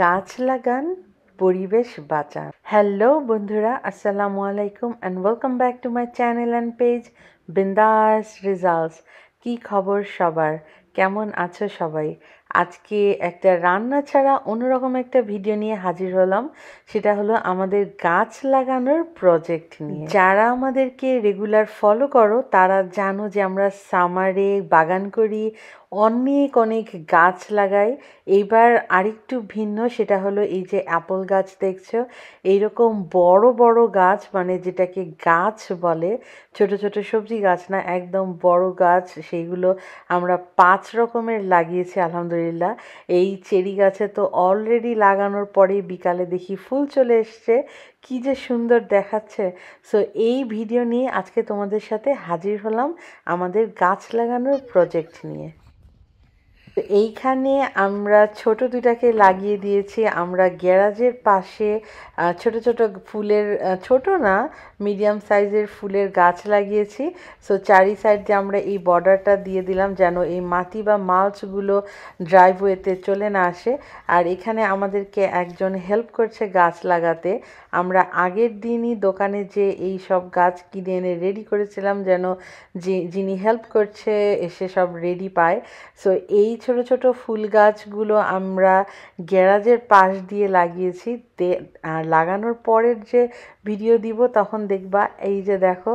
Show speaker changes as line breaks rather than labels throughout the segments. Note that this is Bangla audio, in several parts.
গাছ লাগান পরিবেশ বাঁচান হ্যালো বন্ধুরা আসসালামু আলাইকুম and welcome back to my channel and page বিন্দাস রেজাল্টস কি খবর সবার কেমন আছো সবাই আজকে একটা রান্না ছাড়া অন্যরকম একটা ভিডিও নিয়ে হাজির হলাম সেটা হলো আমাদের গাছ লাগানোর প্রজেক্ট নিয়ে যারা আমাদেরকে রেগুলার ফলো করো তারা জানো যে আমরা সামারে বাগান করি অনেক অনেক গাছ লাগাই এইবার আরেকটু ভিন্ন সেটা হলো এই যে অ্যাপল গাছ দেখছো এইরকম বড় বড় গাছ মানে যেটাকে গাছ বলে ছোট ছোট সবজি গাছ না একদম বড় গাছ সেইগুলো আমরা পাঁচ রকমের লাগিয়েছি আলহামদুলিল্লাহ আলহামদুলিল্লাহ এই চেরি গাছে তো অলরেডি লাগানোর পরেই বিকালে দেখি ফুল চলে এসছে কি যে সুন্দর দেখাচ্ছে সো এই ভিডিও নিয়ে আজকে তোমাদের সাথে হাজির হলাম আমাদের গাছ লাগানোর প্রজেক্ট নিয়ে তো এইখানে আমরা ছোট দুটাকে লাগিয়ে দিয়েছি আমরা গ্যারাজের পাশে ছোট ছোট ফুলের ছোট না মিডিয়াম সাইজের ফুলের গাছ লাগিয়েছি সো চারি সাইড দিয়ে আমরা এই বর্ডারটা দিয়ে দিলাম যেন এই মাটি বা মালচগুলো ড্রাইভওয়েতে চলে না আসে আর এখানে আমাদেরকে একজন হেল্প করছে গাছ লাগাতে আমরা আগের দিনই দোকানে যে এই সব গাছ কিনে এনে রেডি করেছিলাম যেন যে যিনি হেল্প করছে এসে সব রেডি পায় সো এই ছোট ছোট ফুল গাছগুলো আমরা গ্যারাজের পাশ দিয়ে লাগিয়েছি আর লাগানোর পরের যে ভিডিও দিব তখন দেখবা এই যে দেখো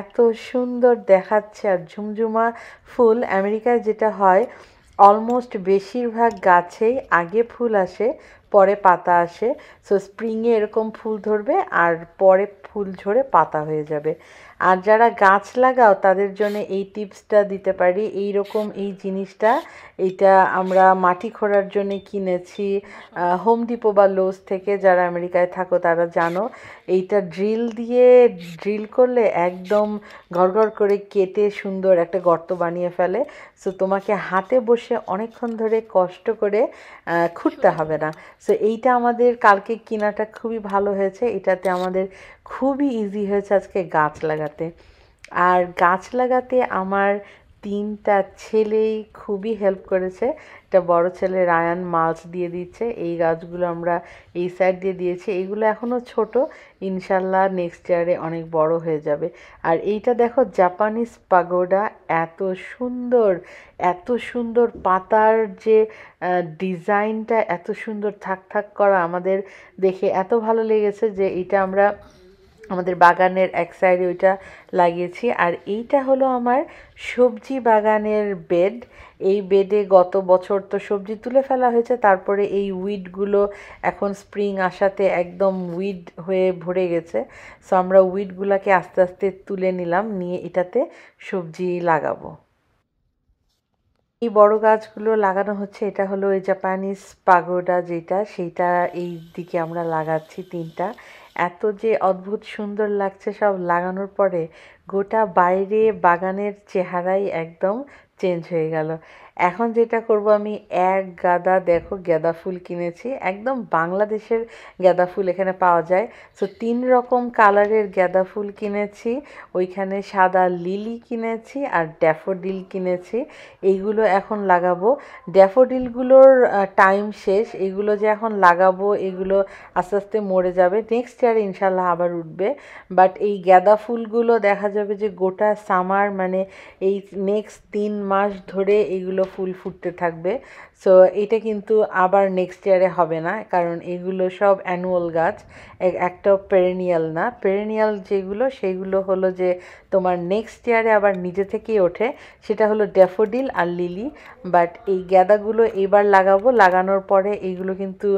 এত সুন্দর দেখাচ্ছে আর ঝুমঝুমা ফুল আমেরিকায় যেটা হয় অলমোস্ট বেশিরভাগ গাছেই আগে ফুল আসে পরে পাতা আসে সো স্প্রিংয়ে এরকম ফুল ধরবে আর পরে ফুল ঝরে পাতা হয়ে যাবে আর যারা গাছ লাগাও তাদের জন্য এই টিপসটা দিতে পারি এই রকম এই জিনিসটা এটা আমরা মাটি খোঁড়ার জন্য কিনেছি হোম ডিপো বা লোস থেকে যারা আমেরিকায় থাকো তারা জানো এইটা ড্রিল দিয়ে ড্রিল করলে একদম ঘরঘর করে কেটে সুন্দর একটা গর্ত বানিয়ে ফেলে সো তোমাকে হাতে বসে অনেকক্ষণ ধরে কষ্ট করে খুঁড়তে হবে না সো এইটা আমাদের কালকে কেনাটা খুবই ভালো হয়েছে এটাতে আমাদের খুবই ইজি হয়েছে আজকে গাছ লাগানো লাগাতে আর গাছ লাগাতে আমার তিনটা ছেলেই খুবই হেল্প করেছে একটা বড় ছেলে রায়ান মাল্চ দিয়ে দিচ্ছে এই গাছগুলো আমরা এই সাইড দিয়ে দিয়েছি এইগুলো এখনও ছোট ইনশাল্লাহ নেক্সট ইয়ারে অনেক বড় হয়ে যাবে আর এইটা দেখো জাপানিজ পাগোডা এত সুন্দর এত সুন্দর পাতার যে ডিজাইনটা এত সুন্দর থাক থাক করা আমাদের দেখে এত ভালো লেগেছে যে এটা আমরা আমাদের বাগানের এক সাইডে ওইটা লাগিয়েছি আর এইটা হলো আমার সবজি বাগানের বেড এই বেডে গত বছর তো সবজি তুলে ফেলা হয়েছে তারপরে এই উইডগুলো এখন স্প্রিং আসাতে একদম উইড হয়ে ভরে গেছে সো আমরা উইডগুলোকে আস্তে আস্তে তুলে নিলাম নিয়ে এটাতে সবজি লাগাবো এই বড় গাছগুলো লাগানো হচ্ছে এটা হলো ওই জাপানিজ পাগোডা যেটা সেইটা এই দিকে আমরা লাগাচ্ছি তিনটা এত যে অদ্ভুত সুন্দর লাগছে সব লাগানোর পরে গোটা বাইরে বাগানের চেহারাই একদম চেঞ্জ হয়ে গেল এখন যেটা করব আমি এক গাদা দেখো গাঁদা ফুল কিনেছি একদম বাংলাদেশের গাঁদা ফুল এখানে পাওয়া যায় সো তিন রকম কালারের গাঁদা ফুল কিনেছি ওইখানে সাদা লিলি কিনেছি আর ড্যাফোডিল কিনেছি এইগুলো এখন লাগাবো ড্যাফোডিলগুলোর টাইম শেষ এগুলো যে এখন লাগাবো এগুলো আস্তে আস্তে মরে যাবে নেক্সট ইয়ার ইনশাল্লাহ আবার উঠবে বাট এই গাঁদা ফুলগুলো দেখা যাবে যাবে যে গোটা সামার মানে এই নেক্সট তিন মাস ধরে এগুলো ফুল ফুটতে থাকবে সো এটা কিন্তু আবার নেক্সট ইয়ারে হবে না কারণ এগুলো সব অ্যানুয়াল গাছ একটা পেরেনিয়াল না পেরেনিয়াল যেগুলো সেগুলো হলো যে তোমার নেক্সট ইয়ারে আবার নিজে থেকেই ওঠে সেটা হলো ড্যাফোডিল আর লিলি বাট এই গ্যাদাগুলো এবার লাগাবো লাগানোর পরে এইগুলো কিন্তু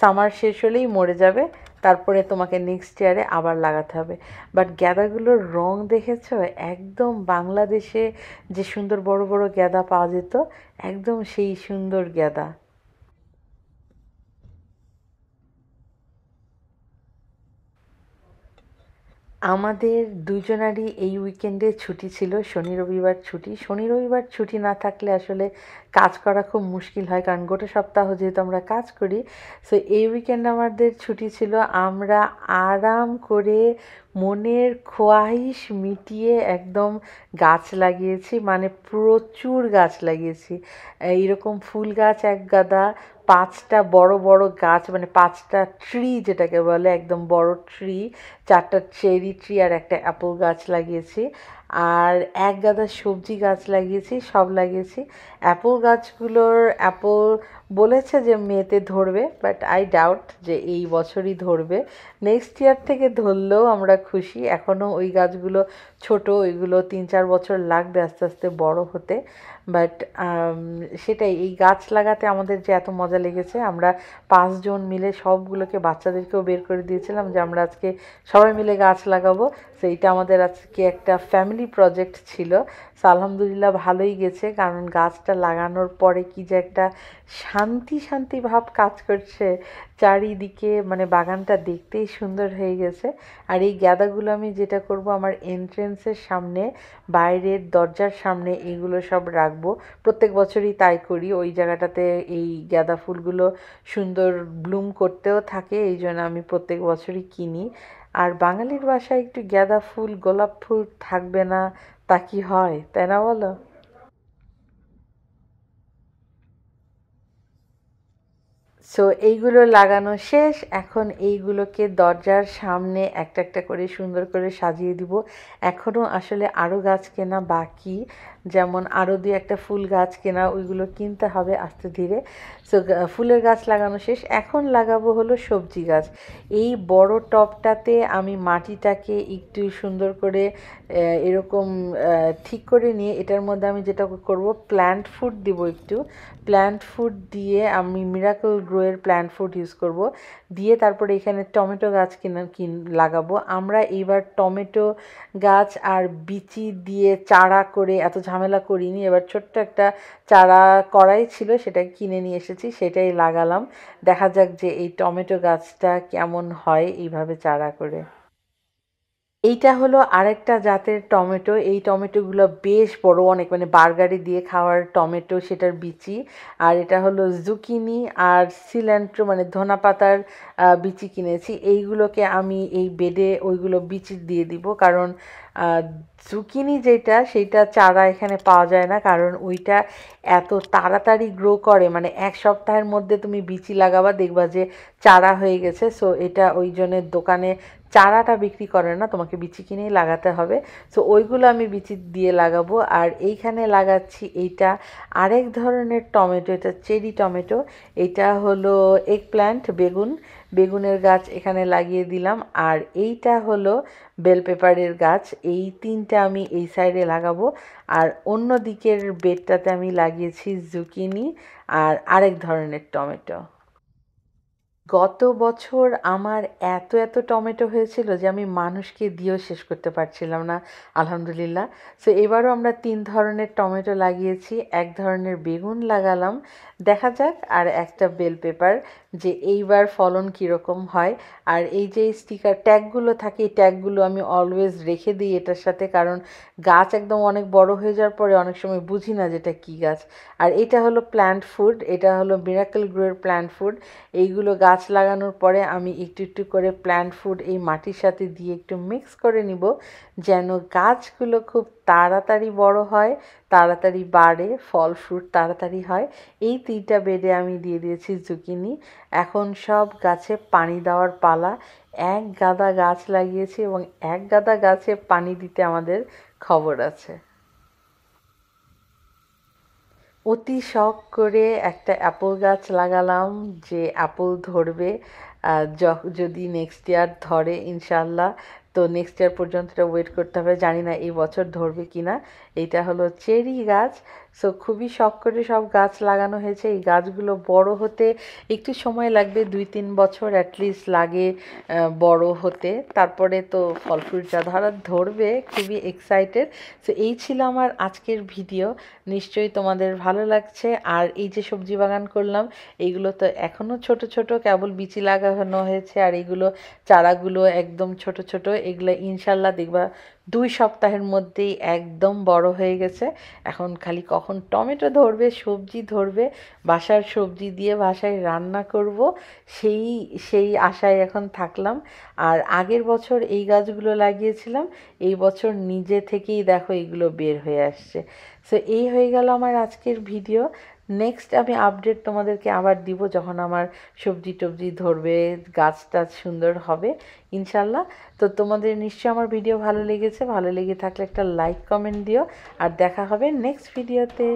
সামার শেষ হলেই মরে যাবে তারপরে তোমাকে নেক্সট ইয়ারে আবার লাগাতে হবে বাট গ্যাদাগুলোর রং দেখেছ একদম বাংলাদেশে যে সুন্দর বড় বড় গ্যাদা পাওয়া যেত একদম সেই সুন্দর গ্যাদা আমাদের দুজনারই এই উইকেন্ডে ছুটি ছিল শনি রবিবার ছুটি শনি রবিবার ছুটি না থাকলে আসলে কাজ করা খুব মুশকিল হয় কারণ গোটা সপ্তাহ যেহেতু আমরা কাজ করি সো এই উইকেন্ড আমাদের ছুটি ছিল আমরা আরাম করে মনের খোয়াহিশ মিটিয়ে একদম গাছ লাগিয়েছি মানে প্রচুর গাছ লাগিয়েছি এইরকম ফুল গাছ এক গাদা পাঁচটা বড় বড় গাছ মানে পাঁচটা ট্রি যেটাকে বলে একদম বড় ট্রি চারটা চেরি ট্রি আর একটা অ্যাপল গাছ লাগিয়েছি আর এক গাদা সবজি গাছ লাগিয়েছি সব লাগিয়েছি অ্যাপল গাছগুলোর অ্যাপল বলেছে যে মেতে ধরবে বাট আই ডাউট যে এই বছরই ধরবে নেক্সট ইয়ার থেকে ধরলেও আমরা খুশি এখনও ওই গাছগুলো ছোট ওইগুলো তিন চার বছর লাগবে আস্তে আস্তে বড় হতে বাট um, সেটাই এই গাছ লাগাতে আমাদের যে এত মজা লেগেছে আমরা পাঁচজন মিলে সবগুলোকে বাচ্চাদেরকেও বের করে দিয়েছিলাম যে আমরা আজকে সবাই মিলে গাছ লাগাবো সো এইটা আমাদের আজকে একটা ফ্যামিলি প্রজেক্ট ছিল সো আলহামদুলিল্লাহ ভালোই গেছে কারণ গাছটা লাগানোর পরে কি যে একটা শান্তি শান্তি ভাব কাজ করছে চারিদিকে মানে বাগানটা দেখতেই সুন্দর হয়ে গেছে আর এই গাঁদাগুলো আমি যেটা করব আমার এন্ট্রেন্সের সামনে বাইরের দরজার সামনে এগুলো সব রাখবো প্রত্যেক বছরই তাই করি ওই জায়গাটাতে এই গাঁদা ফুলগুলো সুন্দর ব্লুম করতেও থাকে এই জন্য আমি প্রত্যেক বছরই কিনি আর বাঙালির বাসায় একটু গাঁদা ফুল গোলাপ ফুল থাকবে না তা কি হয় তাই না বলো সো এইগুলো লাগানো শেষ এখন এইগুলোকে দরজার সামনে একটা একটা করে সুন্দর করে সাজিয়ে দিব এখনও আসলে আরও গাছ কেনা বাকি যেমন আরও দুই একটা ফুল গাছ কেনা ওইগুলো কিনতে হবে আস্তে ধীরে সো ফুলের গাছ লাগানো শেষ এখন লাগাবো হলো সবজি গাছ এই বড় টপটাতে আমি মাটিটাকে একটু সুন্দর করে এরকম ঠিক করে নিয়ে এটার মধ্যে আমি যেটা করব প্ল্যান্ট ফুড দিব একটু প্ল্যান্ট ফুড দিয়ে আমি মিরাকল গ্রোয়ের প্ল্যান্ট ফুড ইউজ করব দিয়ে তারপরে এখানে টমেটো গাছ কিনা কিন লাগাবো আমরা এইবার টমেটো গাছ আর বিচি দিয়ে চারা করে এত ঝামেলা করিনি এবার ছোট্ট একটা চারা করাই ছিল সেটা কিনে নিয়ে এসেছি সেটাই লাগালাম দেখা যাক যে এই টমেটো গাছটা কেমন হয় এইভাবে চারা করে এইটা হলো আরেকটা জাতের টমেটো এই টমেটোগুলো বেশ বড় অনেক মানে বার্গারি দিয়ে খাওয়ার টমেটো সেটার বিচি আর এটা হলো জুকিনি আর সিলেন্ট্রো মানে ধনা পাতার বিচি কিনেছি এইগুলোকে আমি এই বেডে ওইগুলো বিচি দিয়ে দিব কারণ জুকিনি যেটা সেইটা চারা এখানে পাওয়া যায় না কারণ ওইটা এত তাড়াতাড়ি গ্রো করে মানে এক সপ্তাহের মধ্যে তুমি বিচি লাগাবা দেখবা যে চারা হয়ে গেছে সো এটা ওই জন্যে দোকানে চারাটা বিক্রি করে না তোমাকে বিচি কিনেই লাগাতে হবে সো ওইগুলো আমি বিচি দিয়ে লাগাবো আর এইখানে লাগাচ্ছি এইটা আরেক ধরনের টমেটো এটা চেরি টমেটো এটা হলো এক প্ল্যান্ট বেগুন বেগুনের গাছ এখানে লাগিয়ে দিলাম আর এইটা হলো বেল পেপারের গাছ এই তিনটা আমি এই সাইডে লাগাবো আর অন্য দিকের বেডটাতে আমি লাগিয়েছি জুকিনি আর আরেক ধরনের টমেটো গত বছর আমার এত এত টমেটো হয়েছিল যে আমি মানুষকে দিয়েও শেষ করতে পারছিলাম না আলহামদুলিল্লাহ সো এবারও আমরা তিন ধরনের টমেটো লাগিয়েছি এক ধরনের বেগুন লাগালাম দেখা যাক আর একটা বেল পেপার যে এইবার ফলন কীরকম হয় আর এই যে স্টিকার ট্যাগগুলো থাকে এই ট্যাগগুলো আমি অলওয়েজ রেখে দিই এটার সাথে কারণ গাছ একদম অনেক বড় হয়ে যাওয়ার পরে অনেক সময় বুঝি না যেটা কী গাছ আর এটা হলো প্ল্যান্ট ফুড এটা হলো মিরাকল গ্রোয়ের প্ল্যান্ট ফুড এইগুলো গাছ লাগানোর পরে আমি একটু একটু করে প্ল্যান্ট ফুড এই মাটির সাথে দিয়ে একটু মিক্স করে নিব যেন গাছগুলো খুব তাড়াতাড়ি বড় হয় তাড়াতাড়ি বাড়ে ফল ফ্রুট তাড়াতাড়ি হয় এই তিনটা বেডে আমি দিয়ে দিয়েছি জুকিনি এখন সব গাছে পানি দেওয়ার পালা এক গাদা গাছ লাগিয়েছি এবং এক গাদা গাছে পানি দিতে আমাদের খবর আছে অতি শখ করে একটা অ্যাপল গাছ লাগালাম যে অ্যাপল ধরবে যদি নেক্সট ইয়ার ধরে ইনশাল্লাহ তো নেক্সট ইয়ার পর্যন্ত এটা ওয়েট করতে হবে জানি না এই বছর ধরবে কি না এইটা হলো চেরি গাছ সো খুবই শখ করে সব গাছ লাগানো হয়েছে এই গাছগুলো বড় হতে একটু সময় লাগবে দুই তিন বছর অ্যাটলিস্ট লাগে বড় হতে তারপরে তো ফল ফ্রুট যা ধরা ধরবে খুবই এক্সাইটেড সো এই ছিল আমার আজকের ভিডিও নিশ্চয়ই তোমাদের ভালো লাগছে আর এই যে সবজি বাগান করলাম এইগুলো তো এখনও ছোট ছোট কেবল বিচি লাগানো হয়েছে আর এইগুলো চারাগুলো একদম ছোট ছোট এগুলো ইনশাল্লাহ দেখবা দুই সপ্তাহের মধ্যেই একদম বড় হয়ে গেছে এখন খালি কখন টমেটো ধরবে সবজি ধরবে বাসার সবজি দিয়ে বাসায় রান্না করব সেই সেই আশায় এখন থাকলাম আর আগের বছর এই গাছগুলো লাগিয়েছিলাম এই বছর নিজে থেকেই দেখো এগুলো বের হয়ে আসছে সো এই হয়ে গেল আমার আজকের ভিডিও নেক্সট আমি আপডেট তোমাদেরকে আবার দিব যখন আমার সবজি টবজি ধরবে গাছ টাছ সুন্দর হবে ইনশাল্লাহ তো তোমাদের নিশ্চয়ই আমার ভিডিও ভালো লেগেছে ভালো লেগে থাকলে একটা লাইক কমেন্ট দিও আর দেখা হবে নেক্সট ভিডিওতে